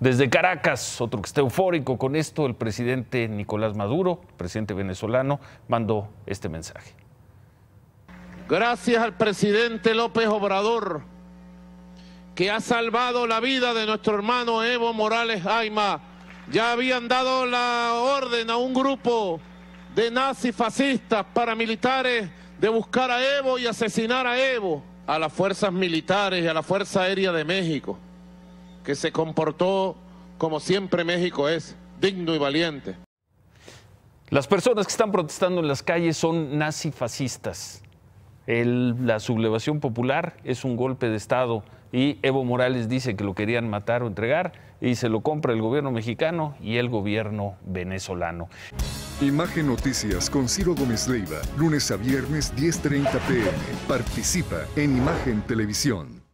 Desde Caracas, otro que está eufórico con esto, el presidente Nicolás Maduro, presidente venezolano, mandó este mensaje. Gracias al presidente López Obrador, que ha salvado la vida de nuestro hermano Evo Morales Jaima. Ya habían dado la orden a un grupo de nazis fascistas paramilitares de buscar a Evo y asesinar a Evo, a las fuerzas militares y a la Fuerza Aérea de México que se comportó como siempre México es, digno y valiente. Las personas que están protestando en las calles son nazifascistas. la sublevación popular es un golpe de Estado y Evo Morales dice que lo querían matar o entregar y se lo compra el gobierno mexicano y el gobierno venezolano. Imagen Noticias con Ciro Gómez Leiva, lunes a viernes 10.30 pm. Participa en Imagen Televisión.